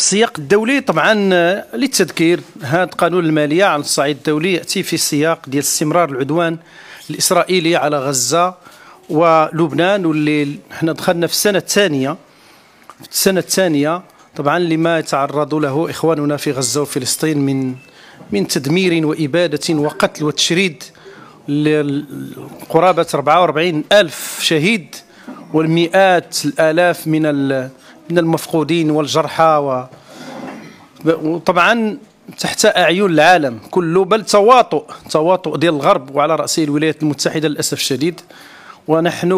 السياق الدولي طبعا آه، للتذكير هذا قانون الماليه على الصعيد الدولي ياتي في سياق ديال استمرار العدوان الاسرائيلي على غزه ولبنان واللي حنا دخلنا في السنه الثانيه في السنه الثانيه طبعا لما يتعرض له اخواننا في غزه وفلسطين من من تدمير واباده وقتل وتشريد قرابه 44 الف شهيد والمئات الالاف من من المفقودين والجرحى و... وطبعا تحت اعين العالم كله بل تواطؤ تواطؤ ديال الغرب وعلى راسه الولايات المتحده للاسف الشديد ونحن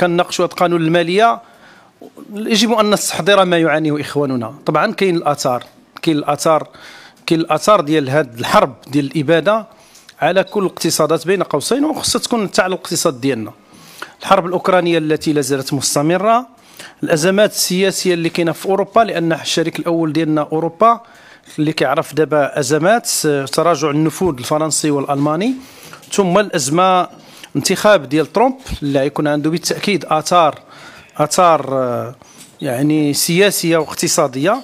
كنناقشوا هذا القانون الماليه يجب ان نستحضر ما يعانيه اخواننا طبعا كاين الاثار كاين الاثار كاين الاثار ديال هذه الحرب ديال الاباده على كل الاقتصادات بين قوسين وخصها تكون تاع الاقتصاد ديالنا الحرب الاوكرانيه التي لا زالت مستمره الازمات السياسيه اللي كاينه في اوروبا لان الشريك الاول ديالنا اوروبا اللي كيعرف دابا ازمات تراجع النفوذ الفرنسي والالماني ثم الازمه انتخاب ديال ترامب اللي غيكون عنده بالتاكيد اثار اثار آه، يعني سياسيه واقتصاديه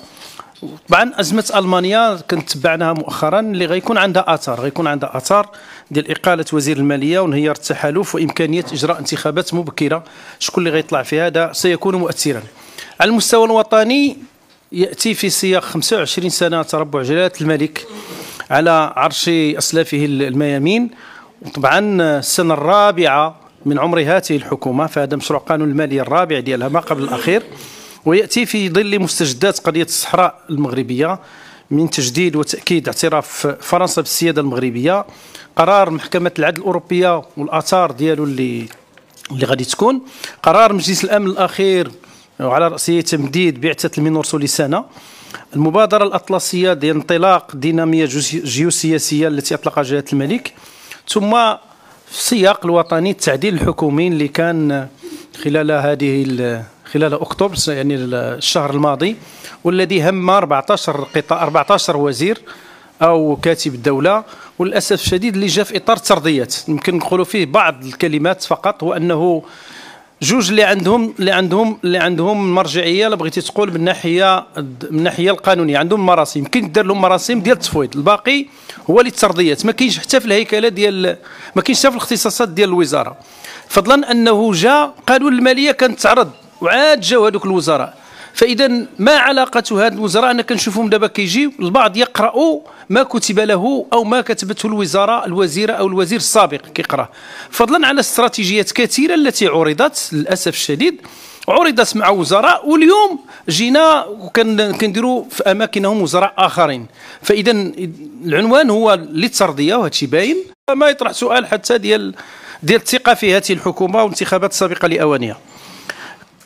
طبعا ازمه المانيا كنت تبعناها مؤخرا اللي غيكون عندها اثار غيكون عندها اثار ديال اقاله وزير الماليه وانهيار التحالف وامكانيه اجراء انتخابات مبكره شكون اللي غيطلع في هذا سيكون مؤثرا على المستوى الوطني ياتي في سياق 25 سنه تربع جلاله الملك على عرش اسلافه الميامين وطبعا السنه الرابعه من عمر هذه الحكومه فهذا مشروع قانون المالي الرابع ديالها ما قبل الاخير وياتي في ظل مستجدات قضيه الصحراء المغربيه من تجديد وتاكيد اعتراف فرنسا بالسياده المغربيه قرار محكمه العدل الاوروبيه والاثار ديالو اللي اللي غادي تكون قرار مجلس الامن الاخير وعلى راسه تمديد بعثه المينورسو لسنه المبادره الاطلسيه ديال انطلاق ديناميه جيوسياسيه التي اطلقها جلاله الملك ثم في السياق الوطني التعديل الحكومي اللي كان خلال هذه خلال اكتوبر يعني الشهر الماضي والذي هم 14 قطاع 14 وزير او كاتب الدوله وللاسف الشديد اللي جا في اطار الترضيات يمكن نقولوا فيه بعض الكلمات فقط وانه جوج اللي عندهم اللي عندهم اللي عندهم مرجعيه لا بغيتي تقول من ناحيه من ناحيه القانونيه عندهم مراسم يمكن دار لهم مراسم ديال التفويض الباقي هو اللي الترضيات ما كاينش حتى في الهيكله ديال ما كاينش حتى في الاختصاصات ديال الوزاره فضلا انه جا قانون الماليه كان تعرض وعاد جاو هذوك الوزراء فاذا ما علاقه هاد الوزراء انا كنشوفهم دابا كيجيو البعض يقراوا ما كتب له او ما كتبته الوزاره الوزيره او الوزير السابق كيقراه فضلا على استراتيجيات كثيره التي عرضت للاسف الشديد عرضت مع وزراء واليوم جينا وكنديروا في اماكنهم وزراء اخرين فاذا العنوان هو للترضيه وهذا الشيء باين ما يطرح سؤال حتى ديال ديال الثقه في هذه الحكومه والانتخابات السابقه لاوانها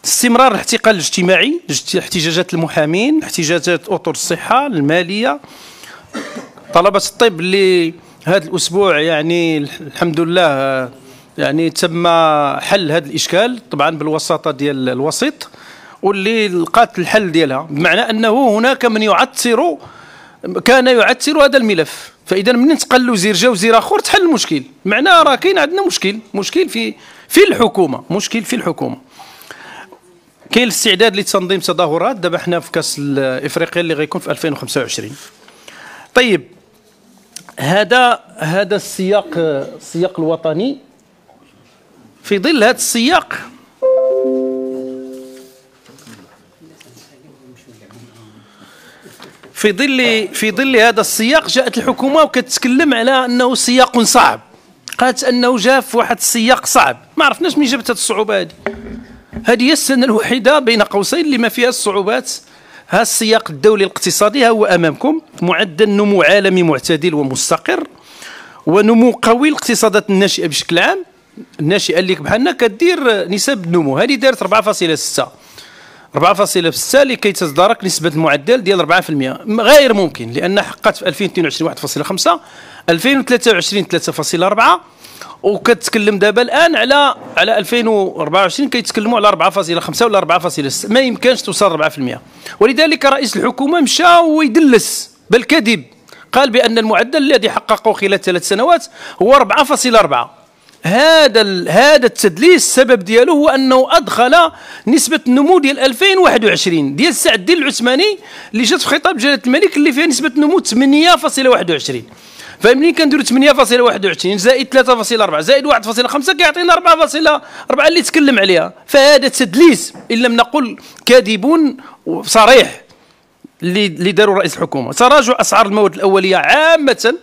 استمرار الاحتقال الاجتماعي احتجاجات المحامين احتجاجات اطر الصحه الماليه طلبه الطب اللي هذا الاسبوع يعني الحمد لله يعني تم حل هذا الاشكال طبعا بالوساطه ديال الوسيط واللي لقات الحل ديالها بمعنى انه هناك من يعثر كان يعثر هذا الملف فاذا منين انتقل لوزير جا وزير اخر تحل المشكل معناه راه كاين عندنا مشكل مشكل في في الحكومه مشكل في الحكومه كاين الاستعداد لتنظيم تظاهرات دابا حنا في كاس افريقيا اللي غيكون في 2025 طيب هذا هذا السياق السياق الوطني في ظل هذا السياق في ظل في ظل هذا السياق جاءت الحكومه وكتتكلم على انه سياق صعب قالت انه جاء في واحد السياق صعب ما عرفناش من جابت هذه الصعوبه هذه هذه هي السنه الوحيده بين قوسين اللي ما فيها الصعوبات ها السياق الدولي الاقتصادي ها هو امامكم معدل نمو عالمي معتدل ومستقر ونمو قوي الاقتصادات الناشئه بشكل عام الناشئه اللي بحالنا كدير نسب النمو هذه دارت 4.6 4.6 لكي كيتدارك نسبه المعدل ديال 4% غير ممكن لان حققت في 2022 1.5 2023 3.4 وكتكلم دابا الان على على 2024 كيتكلموا على 4.5 ولا 4.6 ما يمكنش توصل 4% ولذلك رئيس الحكومه مشى ويدلس بالكذب قال بان المعدل الذي حققه خلال ثلاث سنوات هو 4.4 هذا هذا التدليس السبب ديالو هو انه ادخل نسبه النمو ديال 2021 ديال سعد الدين العثماني اللي جات في خطاب جلاله الملك اللي فيها نسبه نمو 8.21 فملي كنديروا 8.21 زائد 3.4 زائد 1.5 كيعطينا 4.4 اللي تكلم عليها فهذا تدليس ان لم نقل كاذب صريح اللي داروا رئيس الحكومه تراجع اسعار المواد الاوليه عامه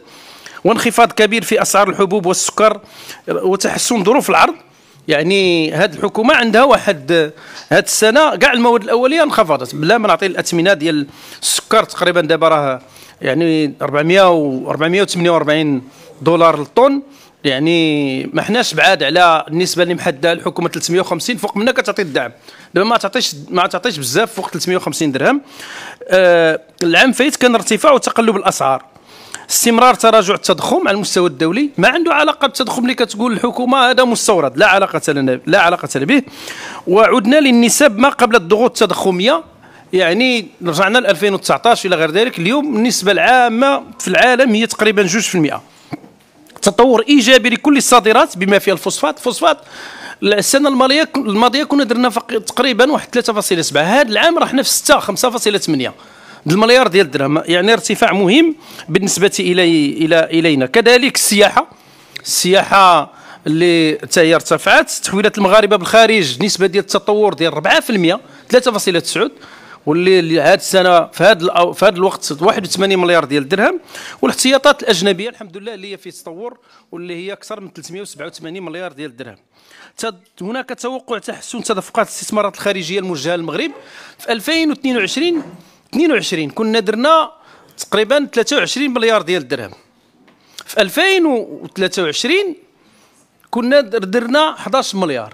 وانخفاض كبير في اسعار الحبوب والسكر وتحسن ظروف العرض يعني هاد الحكومه عندها واحد هاد السنه كاع المواد الاوليه انخفضت بلا ما نعطي الاثمنه ديال السكر تقريبا دابا راه يعني 400 و 448 دولار للطن يعني ما حناش بعاد على النسبه اللي محدده الحكومه 350 فوق منها كتعطي الدعم دابا ما تعطيش ما تعطيش بزاف فوق 350 درهم آه العام فايت كان ارتفاع وتقلب الاسعار استمرار تراجع التضخم على المستوى الدولي ما عنده علاقه بالتضخم اللي كتقول الحكومه هذا مستورد لا علاقه لنا لا علاقه له به وعدنا للنسب ما قبل الضغوط التضخميه يعني رجعنا ل 2019 الى غير ذلك اليوم النسبه العامه في العالم هي تقريبا 2% تطور ايجابي لكل الصادرات بما فيها الفوسفات فوسفات السنه الماليه الماضيه كنا درنا تقريبا واحد 3.7 هذا العام راحنا في 6 5.8 المليار ديال الدرهم يعني ارتفاع مهم بالنسبه الي الى الينا كذلك السياحه السياحه اللي حتى هي ارتفعت تحويلات المغاربه بالخارج النسبه ديال التطور ديال 4% 3.9 واللي هاد السنه في هاد في هاد الوقت 81 مليار ديال الدرهم والاحتياطات الاجنبيه الحمد لله اللي هي في تطور واللي هي اكثر من 387 مليار ديال الدرهم هناك توقع تحسن تدفقات الاستثمارات الخارجيه الموجهه للمغرب في 2022 22 كنا درنا تقريبا 23 مليار ديال الدرهم في 2023 كنا درنا 11 مليار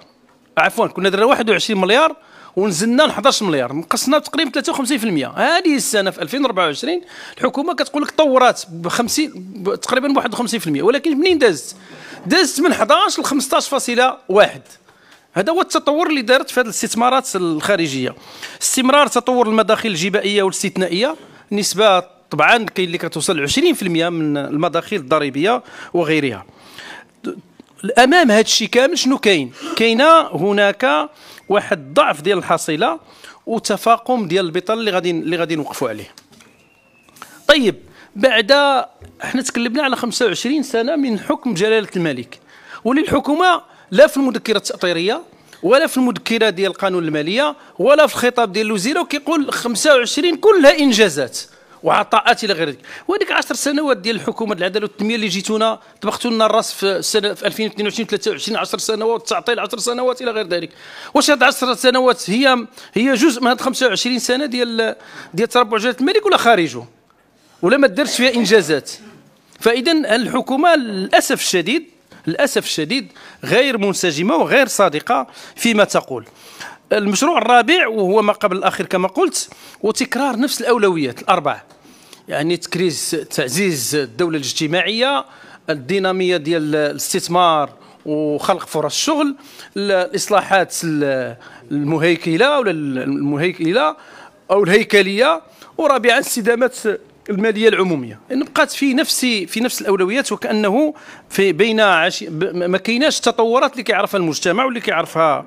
عفوا كنا درنا 21 مليار ونزلنا ل 11 مليار نقصنا تقريبا 53% هذه السنه في 2024 الحكومه كتقول لك طورات ب 50 تقريبا ب 51% ولكن منين دازت؟ دازت من 11 ل 15.1 هذا هو التطور اللي دارت في هذه الاستثمارات الخارجيه استمرار تطور المداخل الجبائيه والاستثنائيه نسبه طبعا كاين اللي كتوصل 20% من المداخل الضريبيه وغيرها امام هذا الشيء كامل شنو كاين كاينه هناك واحد الضعف ديال الحصيله وتفاقم ديال البطل اللي غادي اللي غادي نوقفوا عليه طيب بعد احنا تكلمنا على 25 سنه من حكم جلاله الملك وللحكومه لا في المذكره التاطيريه ولا في المذكره ديال قانون الماليه ولا في الخطاب ديال الوزيره وكيقول 25 كلها انجازات وعطاءات الى غير ذلك وهذيك 10 سنوات ديال الحكومه العداله والتنميه اللي جيتونا طبختوا لنا الراس في السنه في 2022 23 10 سنوات التعطيل 10 سنوات الى غير ذلك واش هاد 10 سنوات هي هي جزء من هاد 25 سنه ديال ديال تربع جلاله الملك ولا خارجه ولا ما دارش فيها انجازات فاذا الحكومه للاسف الشديد للاسف الشديد غير منسجمه وغير صادقه فيما تقول المشروع الرابع وهو ما قبل الاخير كما قلت وتكرار نفس الاولويات الاربعه يعني تكريس تعزيز الدوله الاجتماعيه الديناميه ديال الاستثمار وخلق فرص الشغل الاصلاحات المهيكله ولا المهيكله او الهيكليه ورابعا استدامه الماليه العموميه يعني بقات في نفس في نفس الاولويات وكانه في بين عشي ما كايناش التطورات اللي كيعرفها المجتمع واللي كيعرفها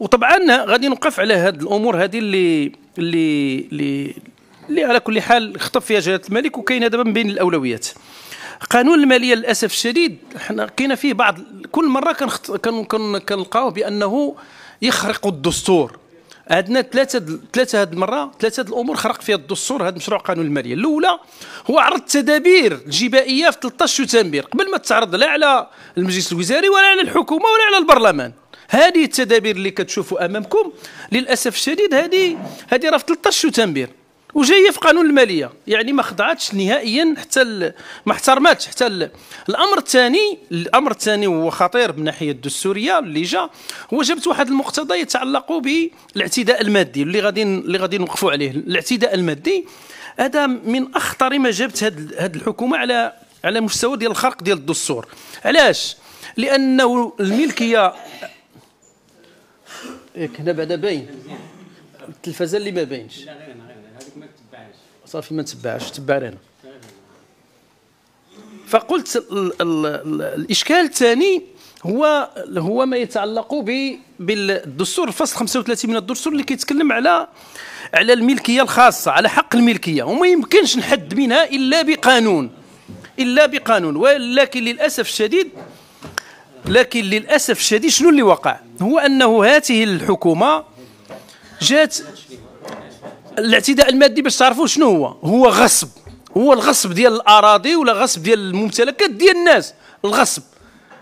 وطبعا غادي نوقف على هاد الامور هذه اللي اللي اللي على كل حال خطف فيها جلاله الملك وكاينه دابا من بين الاولويات قانون الماليه للاسف الشديد حنا كاينه فيه بعض كل مره كنخط... كن... كن... كنلقاوه بانه يخرق الدستور عندنا ثلاثه دل... ثلاثه هذه المره ثلاثه الامور خرق فيها الدستور هذا مشروع قانون الماليه الاولى هو عرض التدابير الجبائيه في 13 شتنبر قبل ما تعرض لا على المجلس الوزاري ولا على الحكومه ولا على البرلمان هذه التدابير اللي كتشوفوا امامكم للاسف الشديد هذه هذه راه في 13 تنبير وجايه في قانون الماليه يعني ما خضعتش نهائيا حتى ما احترمتش حتى الامر الثاني الامر الثاني هو خطير من ناحيه الدستوريه اللي جا هو جبت واحد المقتضى يتعلق بالاعتداء المادي اللي غادي اللي غادي نوقفوا عليه الاعتداء المادي هذا من اخطر ما جابت هذه الحكومه على على مستوى ديال الخرق ديال الدستور علاش لانه الملكيه ياك هنا بعدا باين التلفازه اللي ما باينش لا غير هنا غير هنا هذيك ما تتبعش صافي ما تتبعش تبع هنا فقلت الـ الـ الـ الاشكال الثاني هو هو ما يتعلق بالدستور الفصل 35 من الدستور اللي كيتكلم على على الملكيه الخاصه على حق الملكيه وما يمكنش نحد منها الا بقانون الا بقانون ولكن للاسف الشديد لكن للأسف الشديد شنو اللي وقع هو أنه هذه الحكومة جات الاعتداء المادي باش تعرفوا شنو هو هو غصب هو الغصب ديال الأراضي ولا غصب ديال الممتلكات ديال الناس الغصب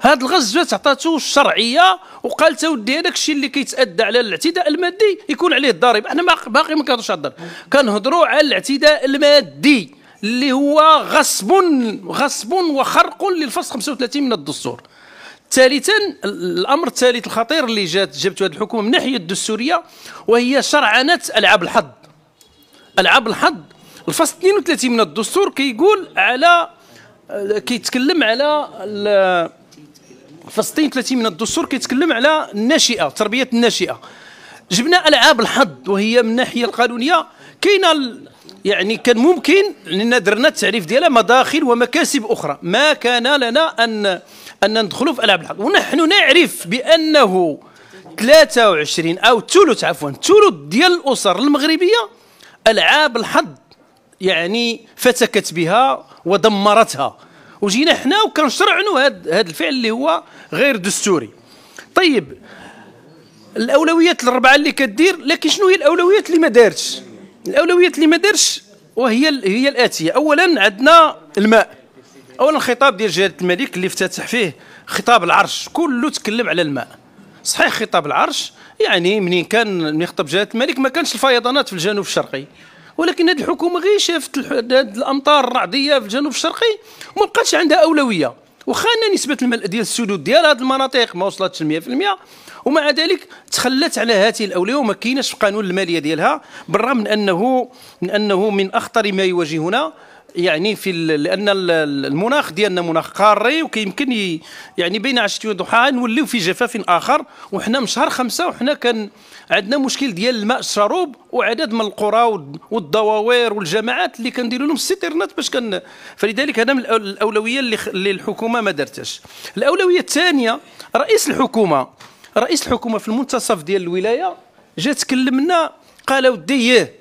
هذا الغصب جات عطاته الشرعيه وقالت اودي هذاك الشيء اللي كيتادى على الاعتداء المادي يكون عليه الضريب انا باقي ما كنهضرش على الضريب كنهضروا على الاعتداء المادي اللي هو غصب غصب وخرق للفصل 35 من الدستور ثالثا الامر الثالث الخطير اللي جات جابته هذه الحكومه من ناحيه الدستوريه وهي شرعنه العاب الحظ العاب الحظ الفصل 32 من الدستور كيقول على كيتكلم على الفصل 32 من الدستور كيتكلم على الناشئه تربيه الناشئه جبنا العاب الحظ وهي من الناحيه القانونيه كاينه يعني كان ممكن لان درنا التعريف ديالها مداخل ومكاسب اخرى ما كان لنا ان أن ندخلوا في ألعاب الحظ ونحن نعرف بأنه 23 أو ثلث عفوا ثلث ديال الأسر المغربية ألعاب الحظ يعني فتكت بها ودمرتها وجينا حنا وكنشرعنوا هذا الفعل اللي هو غير دستوري طيب الاولويات الاربعه اللي كدير لكن شنو هي الاولويات اللي ما دارتش الاولويات اللي ما دارتش وهي هي الاتيه اولا عندنا الماء اولا الخطاب ديال جلاله الملك اللي افتتح فيه خطاب العرش كله تكلم على الماء صحيح خطاب العرش يعني منين كان من خطب جلاله الملك ما كانش الفيضانات في الجنوب الشرقي ولكن هذه الحكومه غير شافت هذه الامطار الرعديه في الجنوب الشرقي وما بقاتش عندها اولويه وخا نسبه الملء ديال السدود ديال هذه المناطق ما وصلتش ل 100% ومع ذلك تخلت على هذه الاولويه وما كايناش في قانون الماليه ديالها بالرغم من انه من انه من اخطر ما يواجهنا يعني في لان المناخ ديالنا مناخ قاري وكيمكن يعني بين عشيه وضحاها نوليو في جفاف اخر وحنا من شهر خمسه وحنا كان عندنا مشكل ديال الماء الشروب وعدد من القرى والدواوير والجماعات اللي كنديروا لهم السيترنات باش كان فلذلك هذا من الاولويه اللي الحكومه ما دارتهاش الاولويه الثانيه رئيس الحكومه رئيس الحكومه في المنتصف ديال الولايه جا تكلمنا قال ودي إيه،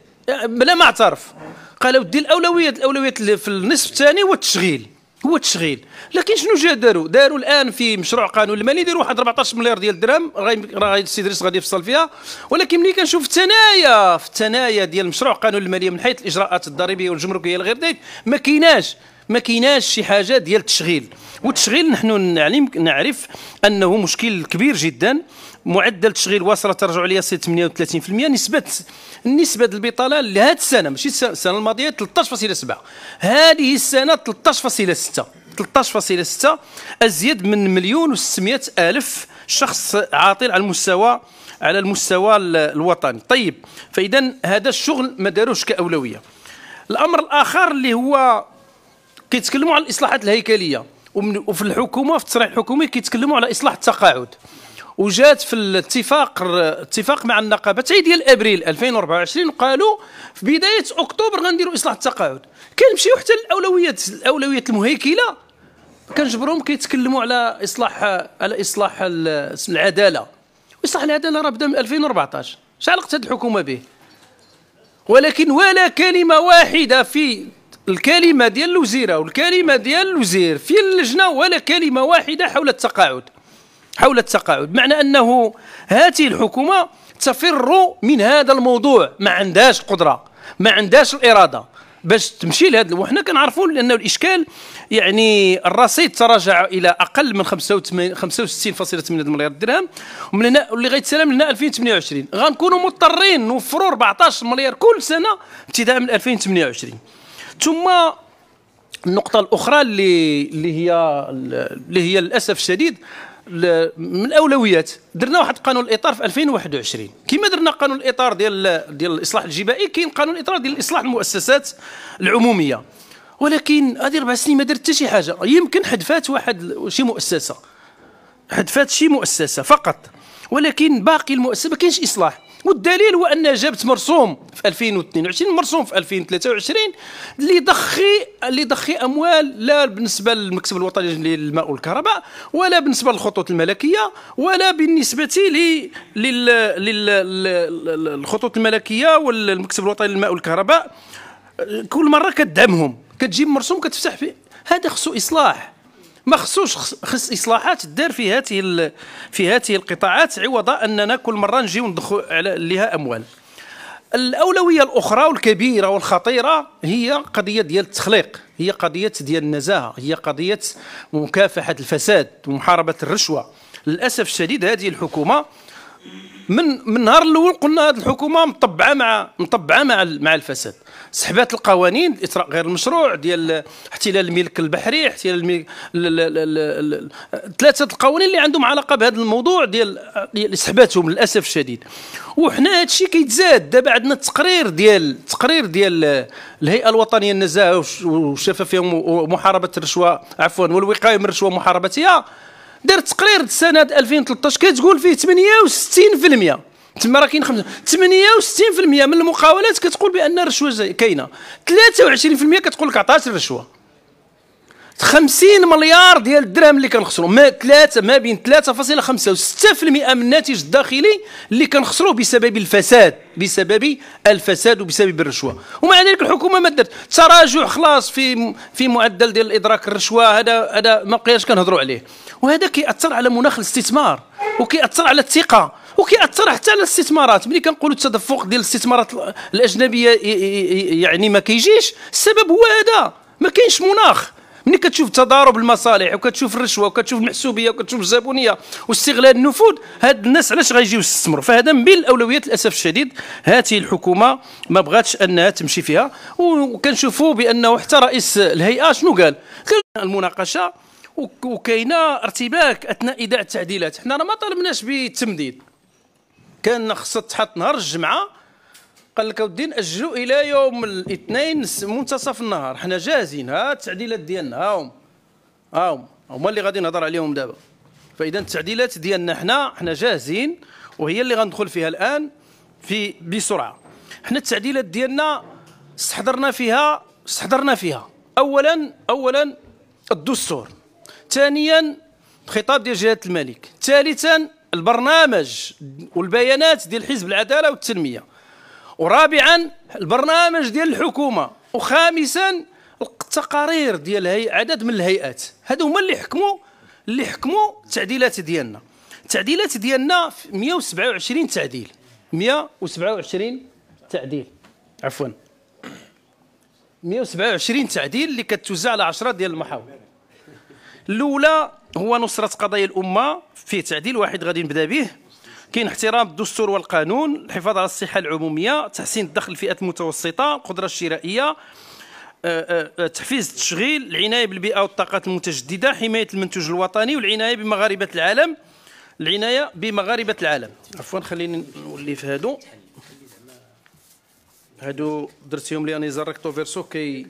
بلا ما اعترف قالوا دي الاولويات الاولويات في النصف الثاني هو التشغيل هو التشغيل لكن شنو جا داروا داروا الان في مشروع قانون المالي داروا واحد 14 مليار ديال الدرهم راه السي ادريس غادي يفصل فيها ولكن ملي كنشوف الثنايا في الثنايا ديال مشروع قانون الماليه من حيث الاجراءات الضريبيه والجمركيه الغير ذلك ما كايناش ما كايناش شي حاجه ديال التشغيل والتشغيل نحن نعلم نعرف انه مشكل كبير جدا معدل تشغيل وصله ترجع عليا 38% نسبه نسبه البطاله لهذه السنه ماشي السنه الماضيه 13.7 هذه السنه 13.6 13.6 ازيد من مليون و600 الف شخص عاطل على المستوى على المستوى الوطني طيب فاذا هذا الشغل ما داروش كاولويه الامر الاخر اللي هو كيتكلموا على الاصلاحات الهيكليه وفي الحكومه في التصريح الحكومي كيتكلموا على اصلاح التقاعد وجات في الاتفاق اتفاق مع النقابه هي ديال ابريل 2024 وقالوا في بدايه اكتوبر غنديروا اصلاح التقاعد كنمشيو حتى الاولويات الاولويات المهيكله كنجبرهم كيتكلموا على اصلاح على اصلاح العداله واصلاح العداله راه بدا من 2014 شحال قتات الحكومه به ولكن ولا كلمه واحده في الكلمه ديال الوزيره والكلمه ديال الوزير في اللجنه ولا كلمه واحده حول التقاعد حول التقاعد معنى أنه هذه الحكومة تفر من هذا الموضوع ما عندهاش القدرة ما عندهاش الإرادة باش تمشي لهذا وحنا كنعرفوا لانه الاشكال يعني الرصيد تراجع الى اقل من 65.8 مليار درهم ومن هنا اللي غيتسلم لنا 2028 غنكونوا مضطرين نوفروا 14 مليار كل سنه ابتداء من 2028 ثم النقطة الأخرى اللي اللي هي اللي هي للأسف الشديد من الاولويات درنا واحد قانون الاطار في 2021 كما درنا قانون الاطار ديال ديال الاصلاح الجبائي كاين قانون الاطار ديال اصلاح المؤسسات العموميه ولكن هذه اربع سنين ما درت حتى شي حاجه يمكن حذفات واحد شي مؤسسه حذفات شي مؤسسه فقط ولكن باقي المؤسسه ما كاينش اصلاح والدليل هو ان جابت مرسوم في 2022 مرسوم في 2023 اللي ضخي اللي ضخي اموال لا بالنسبه للمكتب الوطني للماء والكهرباء ولا بالنسبه للخطوط الملكيه ولا بالنسبه لي للخطوط الملكيه والمكتب الوطني للماء والكهرباء كل مره كتدعمهم كتجيب مرسوم كتفتح فيه هذا خصو اصلاح ما خصوش خص اصلاحات دار في هذه في هذه القطاعات عوض اننا كل مره نجيو ندخل لها اموال الاولويه الاخرى والكبيره والخطيره هي قضيه ديال التخليق هي قضيه ديال النزاهه هي قضيه مكافحه الفساد ومحاربه الرشوه للاسف الشديد هذه الحكومه من من النهار الاول قلنا هذه الحكومه مطبعه مع مطبعه مع مع الفساد سحبات القوانين الاطراء غير المشروع ديال احتلال الملك البحري احتلال الملك ثلاثه القوانين اللي عندهم علاقه بهذا الموضوع ديال سحباتهم للاسف الشديد وحنا هذا الشيء كيتزاد دابا عندنا التقرير ديال التقرير ديال الهيئه الوطنيه للنزاهه والشفافيه ومحاربه الرشوه عفوا والوقايه من الرشوه ومحاربتها دار تقرير سنه 2013 كتقول فيه 68% تما راه كاين 68% من المقاولات كتقول بان الرشوه كاينه 23% كتقول لك عطات الرشوه 50 مليار ديال الدرهم اللي كنخسروا ما 3 ما بين 3.5 و 6% من الناتج الداخلي اللي كنخسروه بسبب الفساد بسبب الفساد وبسبب الرشوه ومع ذلك الحكومه ما دارت تراجع خلاص في في معدل ديال الادراك الرشوه هذا هذا ما بقيناش كنهضروا عليه وهذا كيأثر على مناخ الاستثمار وكيأثر على الثقه وكيأثر حتى على الاستثمارات ملي كنقولوا التدفق ديال الاستثمارات الاجنبيه يعني ما كيجيش السبب هو هذا ما كاينش مناخ ملي كتشوف تضارب المصالح وكتشوف الرشوه وكتشوف المحسوبيه وكتشوف الزبونيه واستغلال النفوذ هاد الناس علاش غيجيو يستثمروا فهذا من بين الاولويات للاسف الشديد هاته الحكومه ما بغاتش انها تمشي فيها وكنشوفوا بانه حتى رئيس الهيئه شنو قال قال المناقشه وكاينه ارتباك اثناء ايداع التعديلات حنا راه ما طالبناش بالتمديد كان خصها تحط نهار الجمعه قال لك اودي ناجلوا الى يوم الاثنين منتصف النهار حنا جاهزين ها التعديلات ديالنا ها هم ها هم هما اللي غادي نهضر عليهم دابا فاذا التعديلات ديالنا حنا حنا جاهزين وهي اللي غندخل فيها الان في بسرعه حنا التعديلات ديالنا استحضرنا فيها استحضرنا فيها اولا اولا الدستور ثانيا الخطاب ديال جهه الملك ثالثا البرنامج والبيانات ديال حزب العداله والتنميه ورابعا البرنامج ديال الحكومه وخامسا التقارير ديال هي عدد من الهيئات هادو هما اللي حكموا اللي حكموا التعديلات ديالنا التعديلات ديالنا 127 تعديل 127 تعديل عفوا 127 تعديل اللي كتوزع على 10 ديال المحاور الاولى هو نصره قضايا الامه فيه تعديل واحد غادي نبدا به كاين احترام الدستور والقانون الحفاظ على الصحه العموميه تحسين الدخل للفئات المتوسطه القدره الشرائيه آه، آه، آه، تحفيز التشغيل العنايه بالبيئه والطاقات المتجدده حمايه المنتوج الوطني والعنايه بمغاربه العالم العنايه بمغاربه العالم عفوا خليني نولي في هادو هادو درتيهم لي اني زركتو فيرسو كي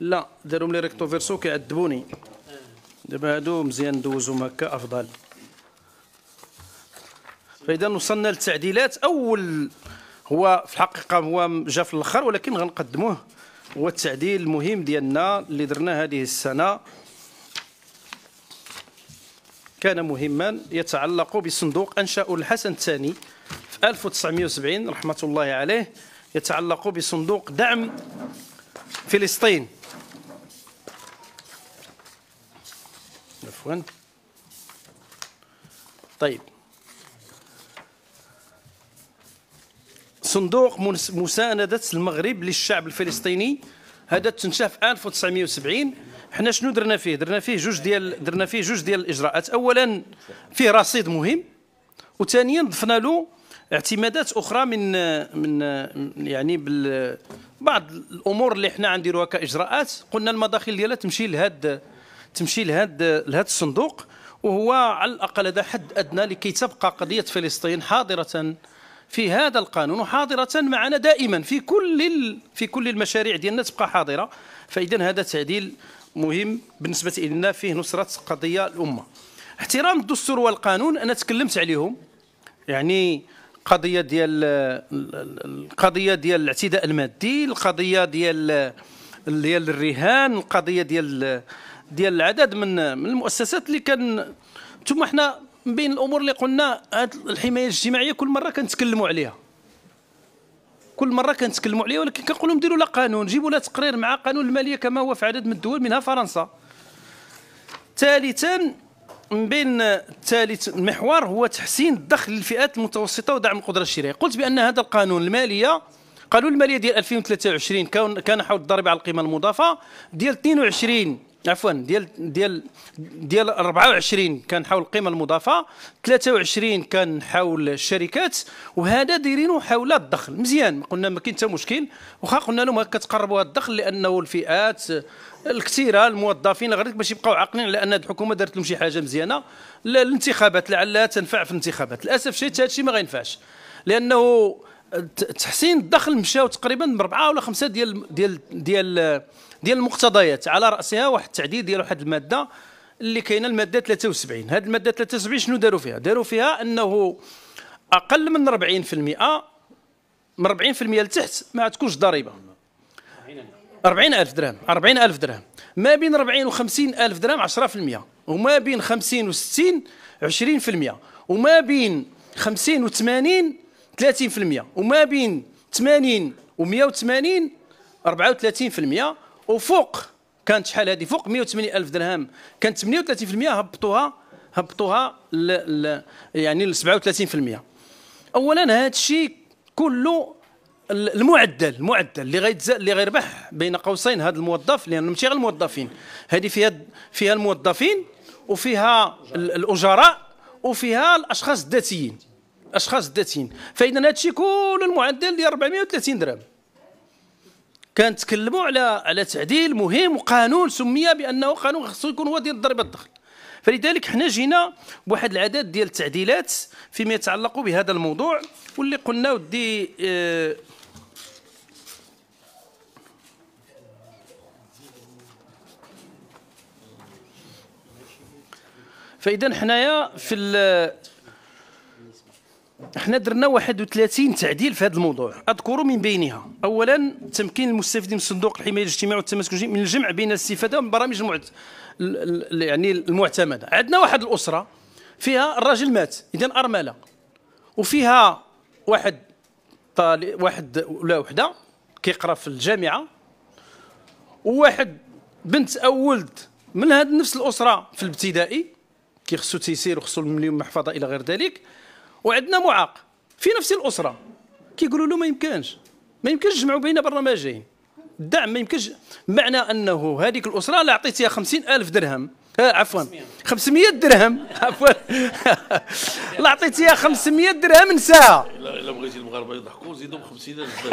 لا دارهم لي ريكتو فيرسو كيعذبوني دابا هادو مزيان ندوزهم هكا افضل فاذا وصلنا للتعديلات اول هو في الحقيقه هو جا في الاخر ولكن غنقدموه هو التعديل المهم ديالنا اللي درناه هذه السنه كان مهما يتعلق بصندوق انشاه الحسن الثاني في 1970 رحمه الله عليه يتعلق بصندوق دعم فلسطين عفوا طيب صندوق مساندة المغرب للشعب الفلسطيني هذا في 1970 حنا شنو درنا فيه درنا فيه جوج ديال درنا فيه جوج ديال الاجراءات اولا فيه رصيد مهم وثانيا ضفنا له اعتمادات اخرى من من يعني بال بعض الامور اللي حنا غنديروها كاجراءات قلنا المداخل ديالها تمشي لهاد تمشي لهاد لهاد الصندوق وهو على الاقل هذا حد ادنى لكي تبقى قضيه فلسطين حاضره في هذا القانون حاضرة معنا دائما في كل في كل المشاريع ديالنا تبقى حاضرة فإذا هذا تعديل مهم بالنسبة إلينا فيه نصرة قضية الأمة احترام الدستور والقانون أنا تكلمت عليهم يعني قضية ديال القضية ديال الاعتداء المادي القضية ديال ديال الرهان القضية ديال ديال العدد من من المؤسسات اللي كان ثم حنا من بين الامور اللي قلنا هاد الحمايه الاجتماعيه كل مره كنتكلموا عليها كل مره كنتكلموا عليها ولكن كنقول لهم ديروا لا قانون جيبوا لا تقرير مع قانون الماليه كما هو في عدد من الدول منها فرنسا ثالثا من بين الثالث المحور هو تحسين الدخل للفئات المتوسطه ودعم القدره الشرائيه قلت بان هذا القانون الماليه قانون الماليه ديال 2023 كان حول الضريبه على القيمه المضافه ديال 22 عفوا ديال ديال ديال 24 كان حول القيمه المضافه 23 كان حول الشركات وهذا دايرينه حول الدخل مزيان قلنا ما كاين حتى مشكل واخا قلنا لهم كتقربوا الدخل لانه الفئات الكثيره الموظفين غير باش يبقاو عاقلين على ان الحكومه دارت لهم شي حاجه مزيانه الانتخابات لعلها تنفع في الانتخابات للاسف شيء هذا الشيء ما غينفعش لانه تحسين الدخل مشاو تقريبا من اربعه ولا خمسه ديال ديال ديال ديال المقتضيات على راسها واحد التعديل ديال واحد الماده اللي كاينه الماده 73 هذه الماده 73 شنو داروا فيها داروا فيها انه اقل من 40% من 40% لتحت ما تكونش ضريبه 40000 درهم 40000 درهم ما بين 40 و 50000 درهم 10% وما بين 50 و 60 20% وما بين 50 و 80 30% وما بين 80 و180 34% وفوق كانت شحال هذه فوق 180 الف درهم كانت 38% هبطوها هبطوها ل ل يعني ل 37% اولا هذا الشيء كله المعدل المعدل اللي غيتز اللي غيربح بين قوسين هذا الموظف لان ماشي غير الموظفين هذه فيها فيها الموظفين وفيها الاجراء وفيها الاشخاص الذاتيين اشخاص ذاتيين فاذا هادشي كله المعدل ديال 430 درهم تكلموا على على تعديل مهم وقانون سمي بانه قانون خصو يكون هو ديال ضريبه الدخل فلذلك حنا جينا بواحد العدد ديال التعديلات فيما يتعلق بهذا الموضوع واللي قلنا ودي اه فاذا حنايا في احنا درنا 31 تعديل في هذا الموضوع اذكر من بينها اولا تمكين المستفيدين من صندوق الحمايه الاجتماعي والتماسك من الجمع بين الاستفاده من برامج المعت... يعني المعتمده عندنا واحد الاسره فيها الراجل مات اذا ارمله وفيها واحد طالب واحد ولا وحده كيقرا في الجامعه وواحد بنت او ولد من هذه نفس الاسره في الابتدائي كيخصو تيسير وخصو المليون محفظه الى غير ذلك وعندنا معاق في نفس الاسره كيقولوا له ما يمكنش ما يمكنش نجمعوا بين برنامجين الدعم ما يمكنش معنى انه هذيك الاسره اللي عطيتيها 50000 درهم آه، عفوا 500 درهم عفوا لا عطيتيها 500 درهم نساها الا بغيتي المغاربه يضحكوا زيدهم 50000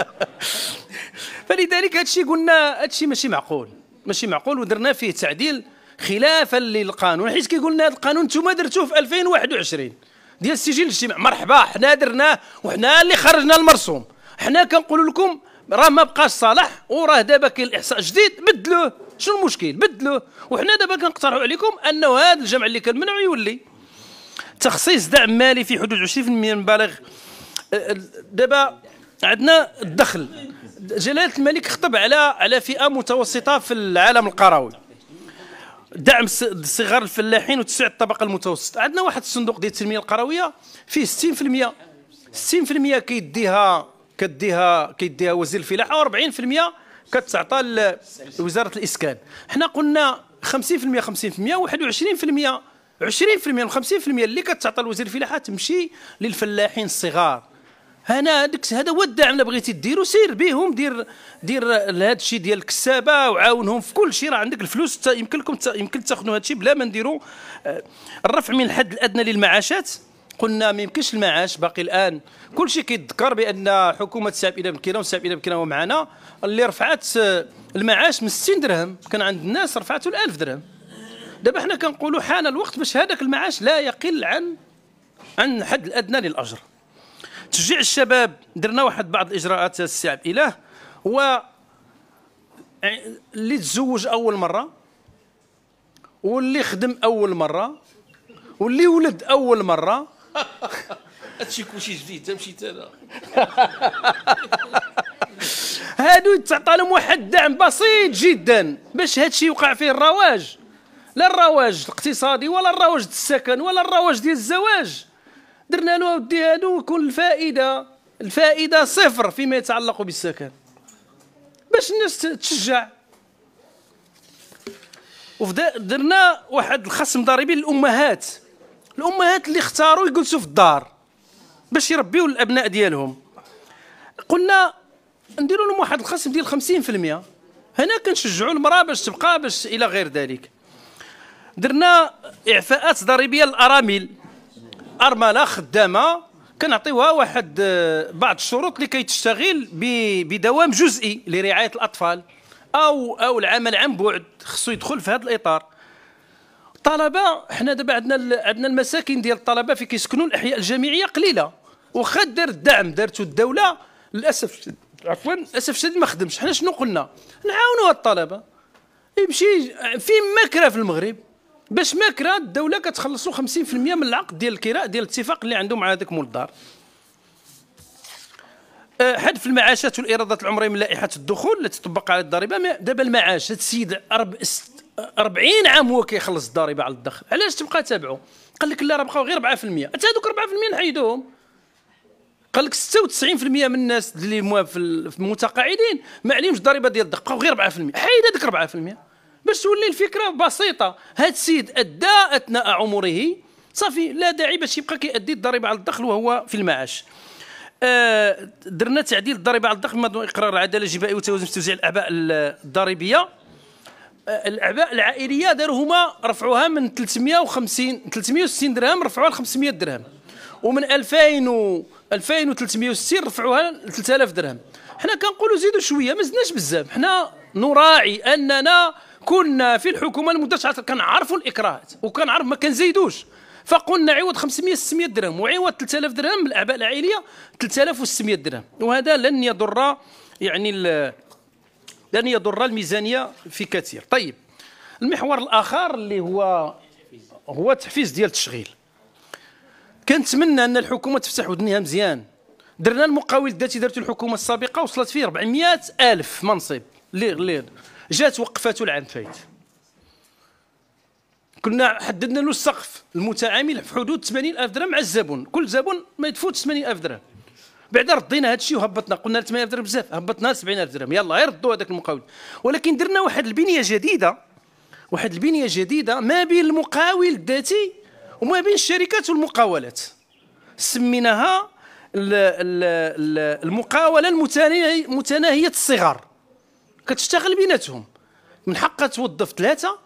فلذلك هذا الشيء قلنا هذا الشيء ماشي معقول ماشي معقول ودرنا فيه تعديل خلافا للقانون حيت كيقول لنا هذا القانون انتم درتوه في 2021 ديال السجل الاجتماعي مرحبا حنا درناه وحنا اللي خرجنا المرسوم حنا كنقول لكم راه ما بقاش صالح وراه دابا كاين الاحصاء جديد بدلوه شنو المشكل بدلوه وحنا دابا كنقترحوا عليكم انه هذا الجمع اللي كنمنعو يولي تخصيص دعم مالي في حدود 20% من مبالغ آه، دابا عندنا الدخل جلاله الملك خطب على على فئه متوسطه في العالم القروي دعم صغار الفلاحين وتسع الطبقه المتوسطه عندنا واحد الصندوق ديال التنميه القرويه فيه 60% 60% كيديها كديها كيديها وزير الفلاحه و40% كتعطى لوزاره الاسكان حنا قلنا 50% 50% و 21% 20% و 50% اللي كتعطى لوزير الفلاحه تمشي للفلاحين الصغار انا هذاك هذا هو الدعم اللي بغيتي ديرو سير بهم دير دير هذا الشيء ديال الكسابه وعاونهم في كل شيء راه عندك الفلوس يمكن لكم يمكن تاخذوا هذا الشيء بلا ما نديروا آه، الرفع من الحد الادنى للمعاشات قلنا ما يمكنش المعاش باقي الان كل شيء كيتذكر بان حكومه سابئه بكينا وسابئه بكينا ومعنا اللي رفعت آه، المعاش من 60 درهم كان عند الناس رفعته ل 1000 درهم دابا حنا كنقولوا حان الوقت باش هذاك المعاش لا يقل عن عن الحد الادنى للاجر تشجيع الشباب درنا واحد بعض الاجراءات السعب اله الاله و اللي تزوج اول مره واللي خدم اول مره واللي ولد اول مره هادشي كلشي جديد مشيت انا هادو تعطى لهم واحد الدعم بسيط جدا باش هادشي يوقع فيه الرواج لا الرواج الاقتصادي ولا الرواج السكن ولا الرواج ديال الزواج درنا له اودي هادو كل الفائده الفائده صفر فيما يتعلق بالسكن باش الناس تشجع درنا واحد الخصم ضريبي للامهات الامهات اللي اختاروا يجلسوا في الدار باش يربيوا الابناء ديالهم قلنا نديروا لهم واحد الخصم ديال 50% هنا كنشجعوا المراه باش تبقى باش الى غير ذلك درنا اعفاءات ضريبيه للارامل ارمله خدامه كنعطيوها واحد آه، بعض الشروط لكي تشتغل بدوام جزئي لرعايه الاطفال او او العمل عن بعد خصو يدخل في هذا الاطار الطلبه حنا دابا عندنا عندنا المساكن ديال الطلبه في كيسكنوا الاحياء الجامعيه قليله واخا دار الدعم دارته الدوله للاسف عفوا للاسف الشديد ما خدمش حنا شنو قلنا نعاونوا الطلبه يمشي فين ما في المغرب باش ما كرا الدوله كتخلصوا 50% من العقد ديال الكراء ديال الاتفاق اللي عنده مع هذاك مول الدار أه، حذف المعاشات والايرادات العمريه من لائحه الدخول اللي تطبق على الضريبه دابا المعاش هذا السيد 40 عام هو كيخلص الضريبه على الدخل علاش تبقى تابعه قال لك لا راه بقاو غير 4% حتى هذوك 4% نحيدوهم قال لك 96% من الناس اللي في المتقاعدين ما عليهمش الضريبه ديال الدخل بقاو غير 4% حيد هذيك 4% باش تولي الفكره بسيطه هاد السيد ادى اثناء عمره صافي لا داعي باش يبقى كيأدي الضريبه على الدخل وهو في المعاش آه درنا تعديل الضريبه على الدخل من اقرار عداله جبائي وتوازن في توزيع الاعباء الضريبيه آه، الاعباء العائليه داروا هما رفعوها من 350 360 درهم رفعوها ل 500 درهم ومن 2000 و 2360 رفعوها ل 3000 درهم حنا كنقولوا زيدوا شويه ما زدناش بزاف حنا نراعي اننا كنا في الحكومه المتشعه كنعرفوا الاكراهات وكنعرف ما كنزيدوش فقلنا عوض 500 600 درهم وعوض 3000 درهم الاعباء العائليه 3600 درهم وهذا لن يضر يعني لن يضر الميزانيه في كثير طيب المحور الاخر اللي هو هو تحفيز ديال التشغيل كنتمنى ان الحكومه تفتح ودنها مزيان درنا المقاول الذاتي دارت الحكومه السابقه وصلت فيه 400 الف منصب لير لير جات وقفات العام فايت كنا حددنا له السقف المتعامل في حدود 80000 درهم مع الزبون كل زبون ما يتفوت 80000 درهم بعدا ردينا هذا الشيء وهبطنا قلنا 80000 درهم بزاف هبطنا 70000 درهم يلا غير ردوا هذاك المقاول ولكن درنا واحد البنيه جديده واحد البنيه جديده ما بين المقاول الذاتي وما بين الشركات والمقاولات سميناها المقاوله المتناهيه الصغر كتشتغل بيناتهم من حقها توظف ثلاثه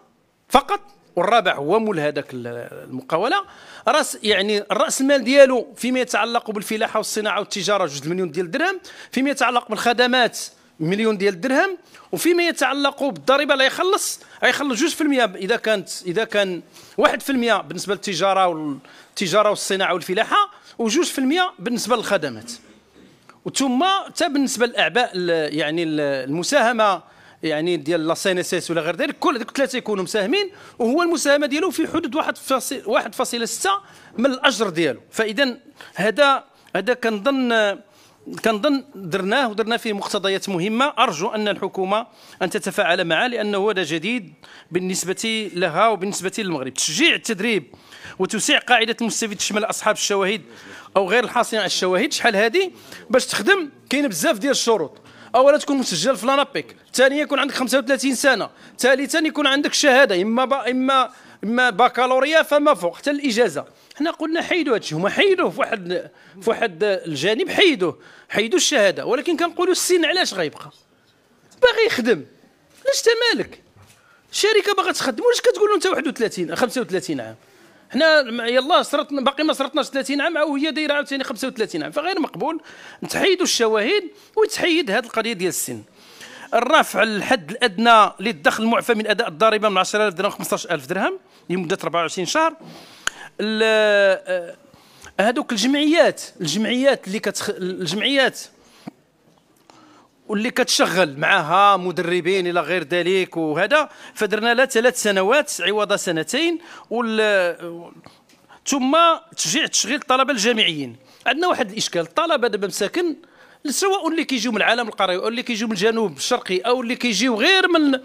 فقط والرابع هو مول هذاك المقاوله راس يعني راس المال ديالو فيما يتعلق بالفلاحه والصناعه والتجاره جوج مليون ديال الدرهم فيما يتعلق بالخدمات مليون ديال الدرهم وفيما يتعلق بالضريبه لا يخلص غيخلص 2% اذا كانت اذا كان 1% بالنسبه للتجاره والتجاره والصناعه والفلاحه و2% بالنسبه للخدمات ثم حتى بالنسبه للاعباء يعني المساهمه يعني ديال لا سي ان اس اس ولا غير ذلك كل هذوك الثلاثه يكونوا مساهمين وهو المساهمه ديالو في حدود 1.6 من الاجر ديالو فاذا هذا هذا كنظن كنظن درناه ودرنا فيه مقتضيات مهمه ارجو ان الحكومه ان تتفاعل معه لانه هذا جديد بالنسبه لها وبالنسبه للمغرب تشجيع التدريب وتوسيع قاعده المستفيد تشمل اصحاب الشواهد او غير الحاصلين على الشواهد شحال هذه باش تخدم كاين بزاف ديال الشروط اولا تكون مسجل في لانابيك ثانيا يكون عندك 35 سنه ثالثا يكون عندك شهاده اما با اما اما بكالوريا فما فوق حتى الاجازه حنا قلنا حيدوا هادشي هما حيدوه في واحد في واحد الجانب حيدوه حيدوا الشهاده ولكن كنقولوا السن علاش غيبقى باغي يخدم علاش انت مالك شركه باغا تخدم واش كتقول له انت 31 35 عام حنا يلا صرت باقي ما صرتناش 30 عام وهي دايره عاوتاني 35 عام فغير مقبول تحيدوا الشواهد وتحيد هذه القضيه ديال السن الرفع الحد الادنى للدخل المعفى من اداء الضريبه من 10000 درهم ل 15000 درهم لمده 24 شهر هذوك آه، الجمعيات الجمعيات اللي كتخ... الجمعيات واللي كتشغل معها مدربين الى غير ذلك وهذا فدرنا لها ثلاث سنوات عوض سنتين وال ثم تجيع تشغيل الطلبه الجامعيين عندنا واحد الاشكال الطلبه دابا مساكن سواء اللي كيجيو من العالم القاري او اللي كيجيو من الجنوب الشرقي او اللي كيجيو غير من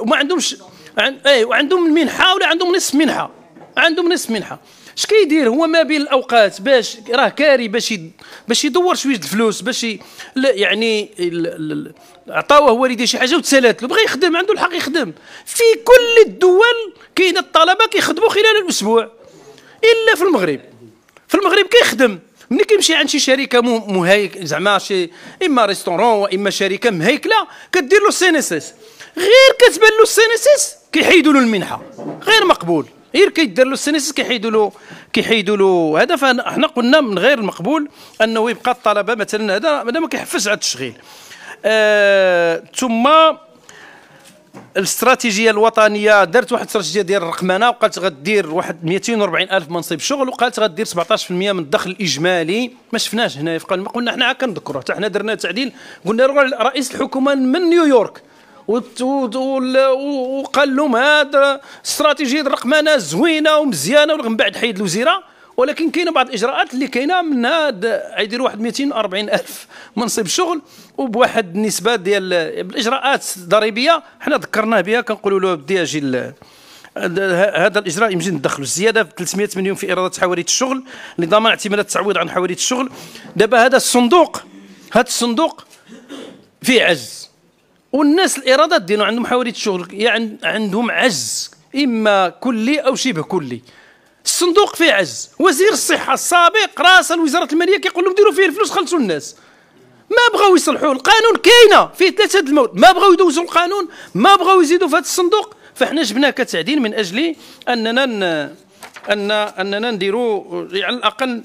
وما عندهمش عن... اي وعندهم المنحه ولا عندهم نصف منحه عندهم نصف منحه اش كيدير هو ما بين الاوقات باش راه كاري باش باش يدور شويه الفلوس باش يعني عطاوه والديه شي حاجه وتسالات له بغى يخدم عنده الحق يخدم في كل الدول كاين الطلبه كيخدموا خلال الاسبوع الا في المغرب في المغرب كيخدم ملي كيمشي عند شي شركه مهيك زعما شي اما ريستورون واما شركه مهيكله كدير له السي غير كتبان له السي كيحيدوا له المنحه غير مقبول غير كيدير له السينيسيس كيحيدوا له كيحيدوا له هذا فاحنا قلنا من غير المقبول انه يبقى الطلبه مثلا هذا هذا ما كيحفزش على التشغيل آه ثم الاستراتيجيه الوطنيه دارت واحد الاستراتيجيه ديال الرقمنه وقالت غدير واحد 240 الف منصب شغل وقالت غدير 17% من الدخل الاجمالي ما شفناش هنا في قلنا حنا عا كنذكروا حتى حنا درنا تعديل قلنا رئيس الحكومه من نيويورك وقال لهم هذا استراتيجيه الرقمنه زوينه ومزيانه ومن بعد حيد الوزيره ولكن كاينه بعض الاجراءات اللي كاينه من هاد غيديروا واحد 240 الف منصب شغل وبواحد النسبه ديال بالاجراءات الضريبيه حنا ذكرناه بها كنقولوا له بدي اجي هذا الاجراء يمكن ندخلوا الزياده في 300 مليون في ايرادات حواريت الشغل لضمان اعتماد التعويض عن حواريت الشغل دابا هذا الصندوق هذا الصندوق فيه عجز والناس الارادات ديالهم عندهم حوالية الشغل يعني عندهم عجز اما كلي او شبه كلي الصندوق فيه عجز وزير الصحه السابق راس وزاره الماليه كيقول لهم ديروا فيه الفلوس خلصوا الناس ما بغاو يصلحوا القانون كاينه فيه ثلاثه الموت ما بغاو يدوزوا القانون ما بغاو يزيدوا في هذا الصندوق فاحنا جبناه كتعديل من اجل اننا ن... ان اننا نديروا يعني على الاقل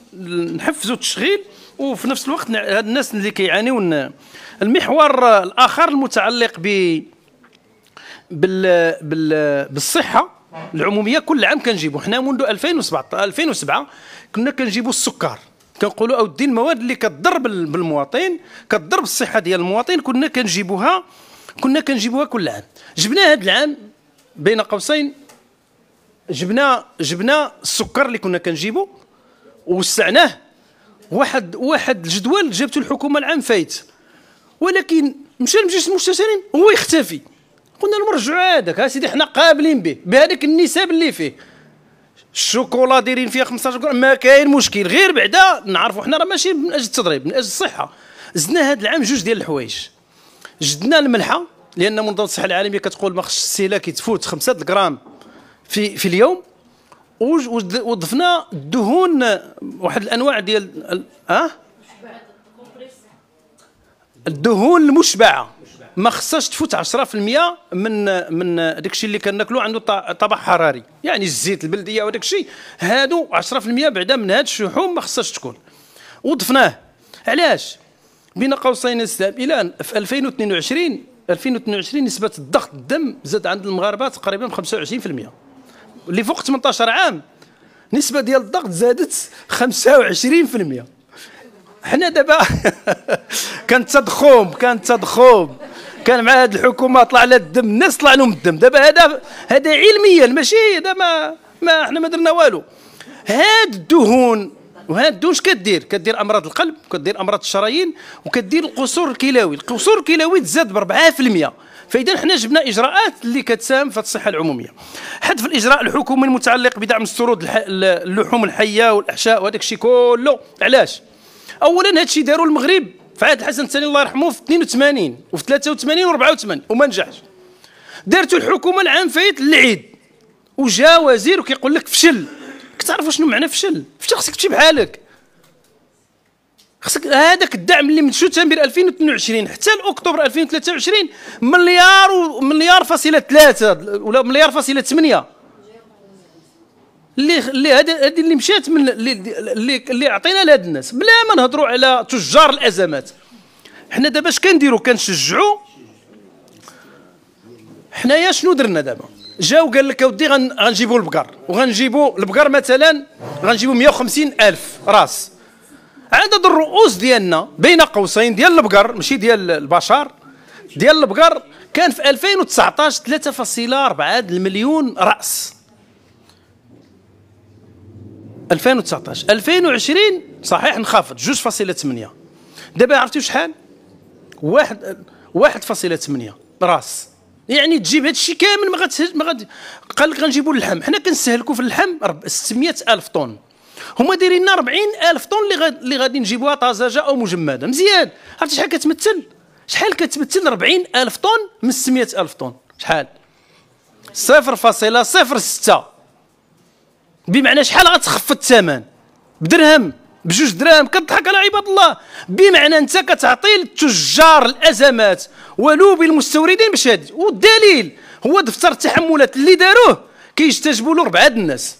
نحفزوا التشغيل وفي نفس الوقت هاد الناس اللي كيعانيو المحور الاخر المتعلق ب بال بال بالصحه العموميه كل عام كنجيبو حنا منذ 2017 2007 كنا كنجيبو السكر كنقولوا اودي المواد اللي كتضر بالمواطن كتضر بالصحه ديال المواطن كنا كنجيبوها كنا كنجيبوها كل عام جبنا هذا العام بين قوسين جبنا جبنا السكر اللي كنا كنجيبو ووسعناه واحد واحد الجدول جابته الحكومه العام فايت ولكن مشى لمجلس المستشارين هو يختفي قلنا له رجعوا هذاك سيدي حنا قابلين به بهذاك النساب اللي فيه الشوكولا دايرين فيها 15 غرام ما كاين مشكل غير بعدا نعرفوا حنا راه ماشي من اجل التضريب من اجل الصحه زدنا هذا العام جوج ديال الحوايج جدنا الملحه لان منظمه الصحه العالميه كتقول ما خصش الاستهلاك يتفوت 5 غرام في في اليوم وضفنا الدهون واحد الانواع ديال اه الدهون المشبعه ما خصهاش تفوت 10% من من داك الشيء اللي كناكلو عنده طابع حراري يعني الزيت البلديه وداك الشيء هادو 10% بعدا من هاد الشحوم ما خصهاش تكون وضفناه علاش بين قوسين استاذ الى في 2022 2022 نسبه الضغط الدم زاد عند المغاربه تقريبا 25% اللي فوق 18 عام نسبه ديال الضغط زادت 25% حنا دابا كان تضخم كان تضخم كان مع هذه الحكومه طلع لها الدم الناس طلع لهم الدم دابا هذا هذا علميا ماشي هذا ما ما حنا ما درنا والو هاد الدهون وهاد الدهون اش كدير كدير امراض القلب وكدير امراض الشرايين وكدير القصور الكلوي القصور الكلوي تزاد ب 4% فاذا حنا جبنا اجراءات اللي كتساهم في الصحه العموميه حذف الاجراء الحكومي المتعلق بدعم السرود اللحوم الحيه والاحشاء وهذاك الشيء كله علاش اولا هادشي داروا المغرب في عهد الحسن الثاني الله يرحمه في 82 وفي 83 و 84 وما نجحش دارتو الحكومه العام فايت للعيد وجا وزير وكيقول لك فشل كتعرف شنو معنى فشل فشل خصك تمشي بحالك خصك هذاك الدعم اللي من شتنبر 2022 حتى لاكتوبر 2023 مليار و مليار فاصله 3 ولا مليار فاصله 8 اللي اللي هذه اللي مشات من اللي اللي عطينا لهاد الناس بلا ما نهضروا على تجار الازمات حنا دابا اش كنديروا كنشجعوا حنايا شنو درنا دابا جا وقال لك اودي غنجيبوا البقر وغنجيبوا البقر مثلا غنجيبوا 150 الف راس عدد الرؤوس ديالنا بين قوسين ديال البقر ماشي ديال البشر ديال البقر كان في 2019 3.4 المليون راس 2019 2020 صحيح انخفض 2.8 دابا عرفتي شحال واحد 1.8 راس يعني تجيب هذا الشيء كامل ما غتهز ما غادي قال لك غنجيبوا اللحم حنا كنستهلكوا في اللحم 600 الف طن هما دايرين لنا 40 الف طن اللي غادي اللي غادي نجيبوها طازجه او مجمده مزيان عرفتي شحال كتمثل شحال كتمثل 40 الف طن من 600 الف طن شحال 0.06 بمعنى شحال غتخفض الثمن بدرهم بجوج دراهم كضحك على عباد الله بمعنى انت كتعطي للتجار الازمات ولو بالمستوردين باش هادي والدليل هو دفتر التحملات اللي داروه كيجتاجبوا له ربعه الناس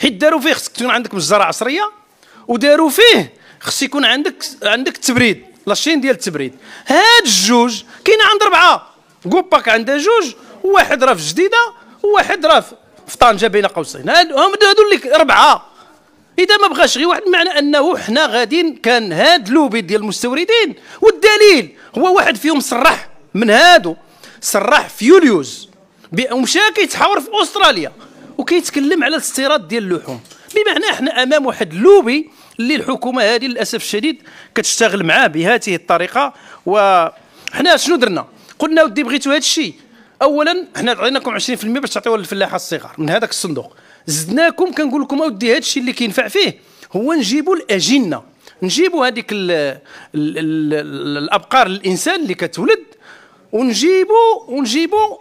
حيت داروا فيه خصك تكون عندك مجزره عصريه وداروا فيه خص يكون عندك عندك التبريد لاشين ديال التبريد هاد الجوج كاين عند ربعه كوباك عندها جوج واحد راه في جديده وواحد راه في طنجه بين قوسين هم هذو اربعه اذا ما بغاش غير واحد معنى انه حنا غاديين كان هاد لوبي ديال المستوردين والدليل هو واحد فيهم صرح من هادو صرح في يوليوز ومشى كيتحاور في استراليا وكيتكلم على الاستيراد ديال اللحوم بمعنى احنا امام واحد لوبي اللي الحكومه هذه للاسف الشديد كتشتغل معاه بهذه الطريقه وحنا شنو درنا قلنا ودي بغيتو هذا الشيء اولا حنا عطيناكم 20% باش تعطيوها للفلاحه الصغار من هذاك الصندوق زدناكم كنقول لكم اودي هذا الشيء اللي كينفع فيه هو نجيبوا الاجنه نجيبوا هذيك الابقار الانسان اللي كتولد ونجيبوا ونجيبوا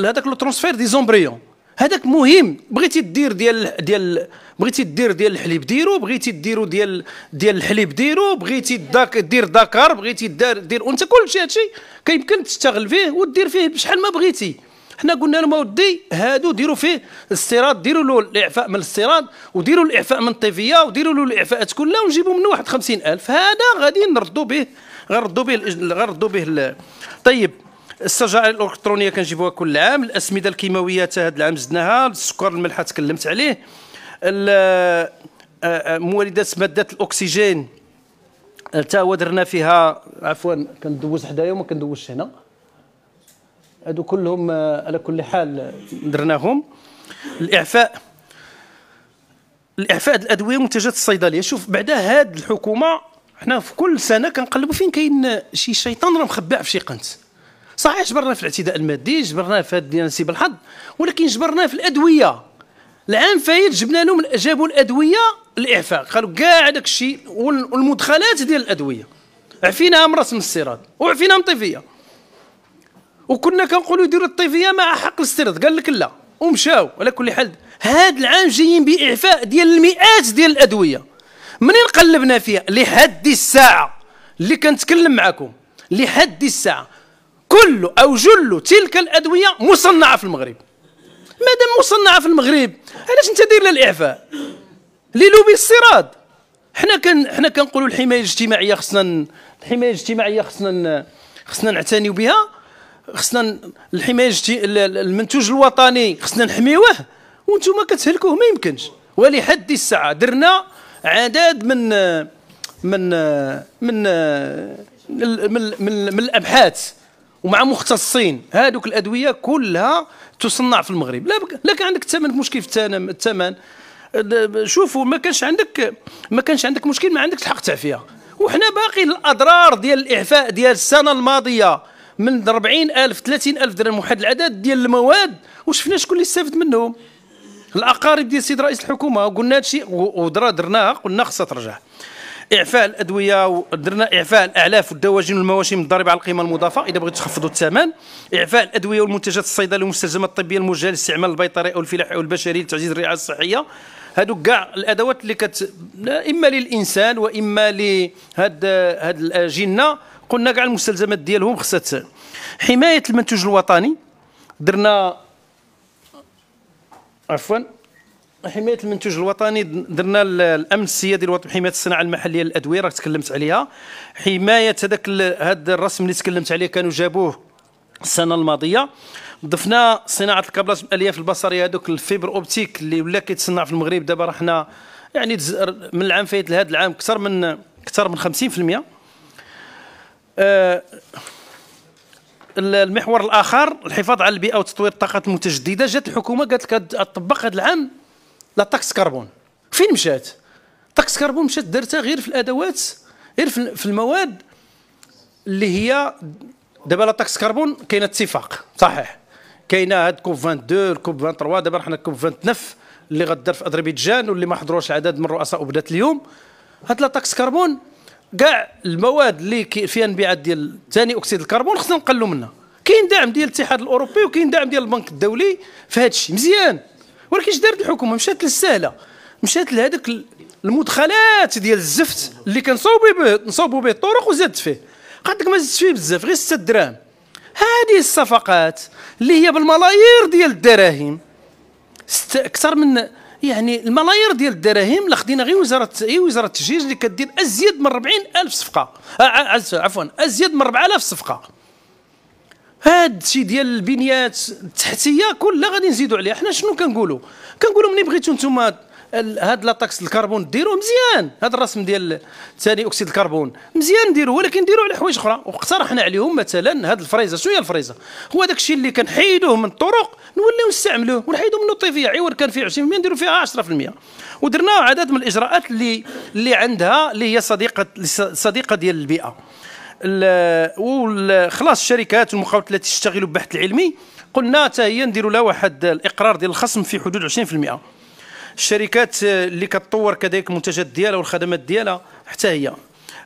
هذاك لو ترونسفير دي زومبريون هذاك مهم بغيتي دير ديال ديال بغيتي دير ديال الحليب ديرو بغيتي ديرو ديال ديال الحليب ديرو بغيتي داك دير داكار بغيتي دار دير وانت كلشي هادشي كيمكن تشتغل فيه ودير فيه بشحال ما بغيتي حنا قلنا لهم ودي هادو ديروا فيه الاستيراد ديروا له الاعفاء من الاستيراد وديروا الاعفاء من الطيفيه وديروا له الاعفاءات كلها ونجيبوا منه واحد 50000 هذا غادي نردوا به غنردوا به غنردوا به طيب السجائر الالكترونيه كنجيبوها كل عام الاسمده الكيماويه هذا العام زدناها السكر الملح تكلمت عليه مواليدات ماده الاكسجين حتى هو درنا فيها عفوا كندوز حدايا وما كندوزش هنا هادو كلهم على كل حال درناهم الاعفاء الاعفاء الادويه منتجات الصيدليه شوف بعدا هاد الحكومه حنا في كل سنه كنقلبوا فين كاين شي شيطان راه مخبع في شي قنت صحيح جبرنا في الاعتداء المادي جبرنا في نسيب الحظ ولكن جبرنا في الادويه العام فايت جبنا لهم جابوا الادويه الاعفاء قالوا كاع داك الشيء والمدخلات ديال الادويه عفيناها من رسم السيراد وعفيناها من طيفيه وكنا كنقولوا يديروا الطيفيه مع حق الاسترد قال لك لا ومشاو على كل حال هاد العام جايين باعفاء ديال المئات ديال الادويه منين قلبنا فيها لحد الساعه اللي كنتكلم معكم لحد الساعه كل أو جل تلك الأدوية مصنعة في المغرب مادام مصنعة في المغرب علاش أنت داير الاعفاء للوبي الصراد حنا كن حنا كنقولوا الحمايه الاجتماعيه خصنا الحمايه الاجتماعيه خصنا خصنا نعتنيو بها خصنا الحمايه المنتوج الوطني خصنا نحميوه وانتم كتهلكوه ما يمكنش ولحد الساعه درنا عدد من من من من, من, من, من الابحاث ومع مختصين هذوك الادويه كلها تصنع في المغرب لا بك لا كان عندك الثمن مشكل في الثمن شوفوا ما كانش عندك ما كانش عندك مشكل ما عندكش الحق تعفيه وحنا باقي الاضرار ديال الاعفاء ديال السنه الماضيه من 40000 30000 درهم واحد العدد ديال المواد وشفنا شكون اللي استفد منهم الاقارب ديال السيد رئيس الحكومه وقلنا هادشي ودرناها قلنا خصها ترجع اعفاء الادويه ودرنا اعفاء الاعلاف والدواجن والمواشي الضاربه على القيمه المضافه اذا بغيتوا تخفضوا الثمن اعفاء الادويه والمنتجات الصيدليه والمستلزمات الطبيه الموجهه للاستعمال البيطري او الفلاحي او البشري لتعزيز الرعايه الصحيه هادو كاع الادوات اللي كت اما للانسان واما لهاد هاد الاجنه قلنا كاع المستلزمات ديالهم خصها حمايه المنتوج الوطني درنا عفوا حمايه المنتوج الوطني درنا الامن السيادي الوطني حمايه الصناعه المحليه للادويه راه تكلمت عليها حمايه هذاك هذا الرسم اللي تكلمت عليه كانوا جابوه السنه الماضيه ضفنا صناعه الكابلات الالياف البصريه هذوك الفيبر اوبتيك اللي ولا كيتصنع في المغرب دابا راه حنا يعني من العام فايت لهذا العام اكثر من اكثر من 50% آه المحور الاخر الحفاظ على البيئه وتطوير الطاقات المتجدده جات الحكومه قالت لك تطبق هذا العام لا طاكس كربون فين مشات طاكس كربون مشات دارتها غير في الادوات غير في المواد اللي هي دابا لا طاكس كربون كاينه اتفاق صحيح كاينه هاد كوب 22 الكوب 23 دابا حنا كوب 29 اللي غدار في اذربيجان واللي ما حضروش عدد من رؤساء وبدات اليوم هاد لا طاكس كربون كاع المواد اللي فيها انبعاث ديال ثاني اكسيد الكربون خصنا نقلوا منها كاين دعم ديال الاتحاد الاوروبي وكاين دعم ديال البنك الدولي في هادشي الشيء مزيان ولكن اش دارت الحكومه مشات للسهله مشات لهذاك المدخلات ديال الزفت اللي كنصوبوا به نصوبوا به الطرق وزادت فيه قالت لك ما زدتش فيه بزاف غير 6 دراهم هذه الصفقات اللي هي بالملايير ديال الدراهم اكثر من يعني الملايير ديال الدراهم اللي خدينا غير وزاره غير وزاره التجهيز اللي كدير ازيد من 40000 صفقه آه، آه، عفوا ازيد من 4000 صفقه هاد الشيء ديال البنيات التحتيه كلها غادي نزيدوا عليها حنا شنو كنقولوا كنقولوا ملي بغيتو نتوما هاد لاطاكس الكربون ديروه مزيان هاد الرسم ديال ثاني اكسيد الكربون مزيان ديروه ولكن ديروه على حوايج اخرى واقترحنا عليهم مثلا هاد الفريزه شنو هي الفريزه هو داك الشيء اللي كنحيدوه من الطرق نوليو نستعملوه ونحيدوه منه الطيفيه عيور كان فيه 20% نديروا فيها 10% ودرنا عدد من الاجراءات اللي اللي عندها اللي هي صديقه صديقه ديال البيئه خلاص الشركات والمقاولات التي تشتغل بالبحث العلمي قلنا حتى هي نديروا لها واحد الاقرار ديال الخصم في حدود 20% الشركات اللي كتطور كذلك المنتجات ديالها والخدمات ديالها حتى هي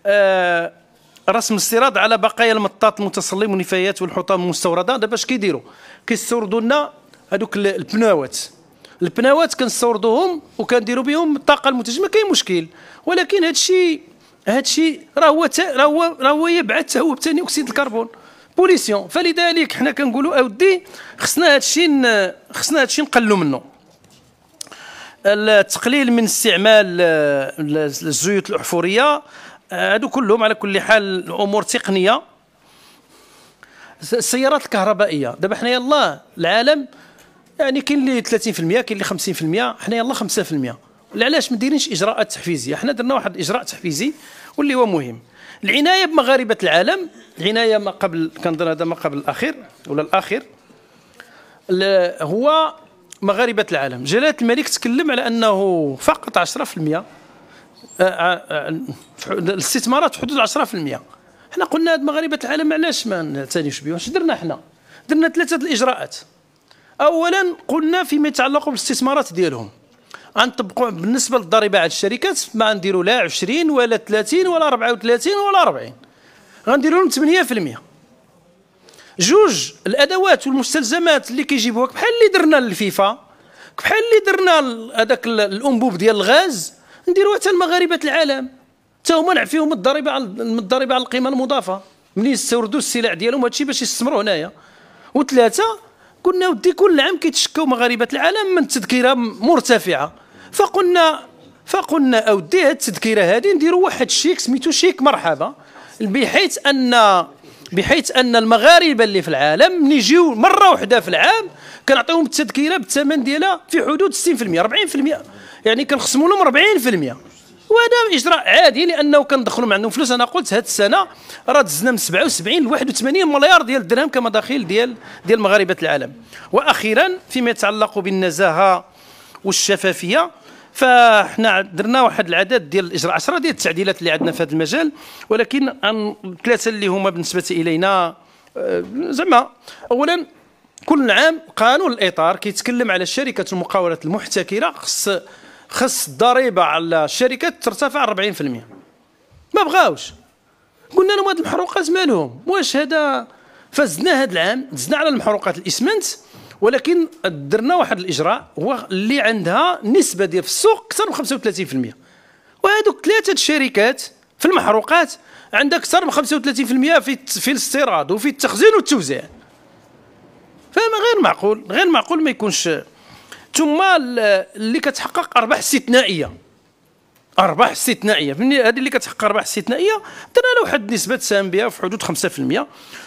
آه رسم استيراد على بقايا المطاط المتصلب والنفايات والحطام المستورده دابا اش كيديروا كيستوردوا لنا هذوك البناوات البناوات كنستوردوهم وكنديروا بهم الطاقه المنتجه ما كاين مشكل ولكن هذا الشيء هذا الشيء راه هو راه هو راه هو يبعث تهوب ثاني اكسيد الكربون بوليسيون فلذلك حنا كنقولوا اودي خصنا هذا الشيء خصنا هذا الشيء نقلوا منه التقليل من استعمال الزيوت الاحفوريه هادو كلهم على كل حال الامور تقنيه السيارات الكهربائيه دابا حنا يلاه العالم يعني كاين اللي 30% كاين اللي 50% حنا يلاه 5% علاش ما دايرينش اجراءات تحفيزيه حنا درنا واحد الاجراء تحفيزي واللي هو مهم العنايه بمغاربه العالم العنايه ما قبل كنظن هذا ما قبل الاخير ولا الاخير هو مغاربه العالم جلاله الملك تكلم على انه فقط 10% آه، آه، آه، الاستثمارات في حدود 10% حنا قلنا هاد مغاربه العالم علاش ما نعتنيوش بهم واش درنا حنا درنا ثلاثه الاجراءات اولا قلنا فيما يتعلق بالاستثمارات ديالهم غنطبقوا بالنسبه للضريبه على الشركات ما غنديروا لا 20 ولا 30 ولا 34 ولا 40 غنديروا لهم 8% جوج الادوات والمستلزمات اللي كيجيبوها بحال اللي درنا للفيفا بحال اللي درنا هذاك الانبوب ديال الغاز نديروها حتى لمغاربه العالم حتى هما نعفيهم الضريبه على الضريبه على القيمه المضافه ملي يستوردوا السلع ديالهم هادشي باش يستثمروا هنايا وثلاثه قلنا ودي كل عام كيتشكاو مغاربه العالم من تذكره مرتفعه فقلنا فقلنا اودي هذه التذكره هذه نديروا واحد الشيك سميتو شيك مرحبا بحيث ان بحيث ان المغاربه اللي في العالم من يجيو مره واحده في العام كنعطيهم التذكره بالثمن ديالها في حدود 60% 40% يعني كنخصموا لهم 40% وهذا اجراء عادي لانه كندخلوا مع عندهم فلوس انا قلت هذه السنه راه دزنا من 77 ل 81 مليار ديال الدرهم كمداخيل ديال ديال مغاربه العالم واخيرا فيما يتعلق بالنزاهه والشفافيه فاحنا درنا واحد العدد ديال الاجراء 10 ديال التعديلات اللي عندنا في هذا المجال ولكن الثلاثه اللي هما بالنسبه الينا آه، زعما اولا كل عام قانون الاطار كيتكلم على الشركه المقاولات المحتكره خص خص الضريبه على الشركات ترتفع 40% ما بغاوش قلنا لهم هاد المحروقات مالهم واش هذا فزدنا هذا العام زدنا على المحروقات الاسمنت ولكن درنا واحد الاجراء هو اللي عندها نسبه ديال في السوق اكثر من 35% وهذوك ثلاثه الشركات في المحروقات عندها اكثر من 35% في في الاستيراد وفي التخزين والتوزيع فما غير معقول غير معقول ما يكونش ثم اللي كتحقق ارباح استثنائيه ارباح استثنائيه هذه اللي كتحقق ارباح استثنائيه درنا لها واحد النسبه تساهم بها في حدود 5%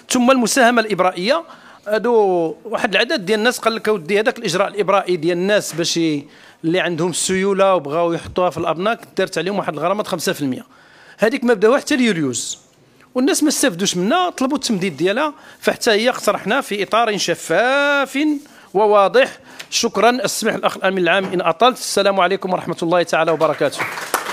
ثم المساهمه الابرائيه هادو واحد العدد ديال الناس قال لك اودي هذاك الاجراء الابرائي ديال الناس باش اللي عندهم السيوله وبغاو يحطوها في الابناك دارت عليهم واحد الغرامات 5% هذيك ما بداوها حتى اليوليوز والناس ما استافدوش منها طلبوا التمديد ديالها فحتى هي اقترحنا في اطار شفاف وواضح شكرا السمح الاخ الامين العام ان اطلت السلام عليكم ورحمه الله تعالى وبركاته